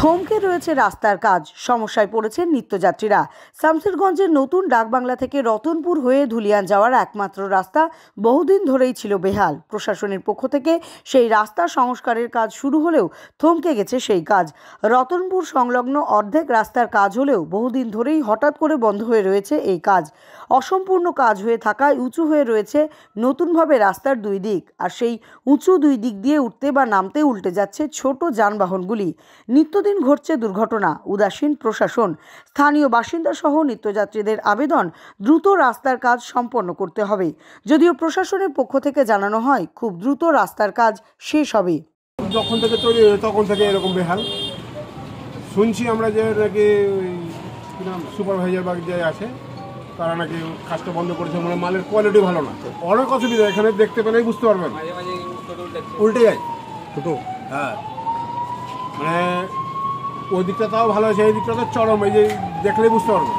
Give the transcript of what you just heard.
থমকে রয়েছে রাস্তার কাজ সমস্যায় পড়েছেন নিত্যযাত্রীরা শামসেরগঞ্জের নতুন ডাকবাংলা থেকে রতনপুর হয়ে ধুলিয়ান যাওয়ার একমাত্র রাস্তা বহুদিন ধরেই ছিল বেহাল প্রশাসনের পক্ষ থেকে সেই রাস্তা সংস্কারের কাজ শুরু হলেও থমকে গেছে সেই কাজ রতনপুর সংলগ্ন অর্ধেক রাস্তার কাজ হলেও বহুদিন ধরেই হঠাৎ করে বন্ধ হয়ে রয়েছে এই কাজ অসম্পূর্ণ কাজ হয়ে থাকায় উঁচু হয়ে রয়েছে নতুনভাবে রাস্তার দুই দিক আর সেই উঁচু দুই দিক দিয়ে উঠতে বা নামতে উল্টে যাচ্ছে ছোট যানবাহনগুলি নিত্য নিত্যদিন ঘটছে দুর্ঘটনা উদাসীন প্রশাসন স্থানীয় বাসিন্দা সহ নিত্যযাত্রীদের আবেদন দ্রুত রাস্তার কাজ সম্পন্ন করতে হবে যদিও প্রশাসনের পক্ষ থেকে জানানো হয় খুব দ্রুত রাস্তার কাজ শেষ হবে যখন থেকে তৈরি হয়েছে তখন থেকে এরকম বেহাল শুনছি আমরা যে নাকি সুপারভাইজার বা যে আছে তারা নাকি কাজটা বন্ধ করেছে মানে মালের কোয়ালিটি ভালো না অনেক অসুবিধা এখানে দেখতে পেলেই বুঝতে পারবেন উল্টে যায় হ্যাঁ মানে ওই দিকটা তাও ভালো হয়েছে এই দিকটা তো চরম এই যে দেখলে বুঝতে পারবো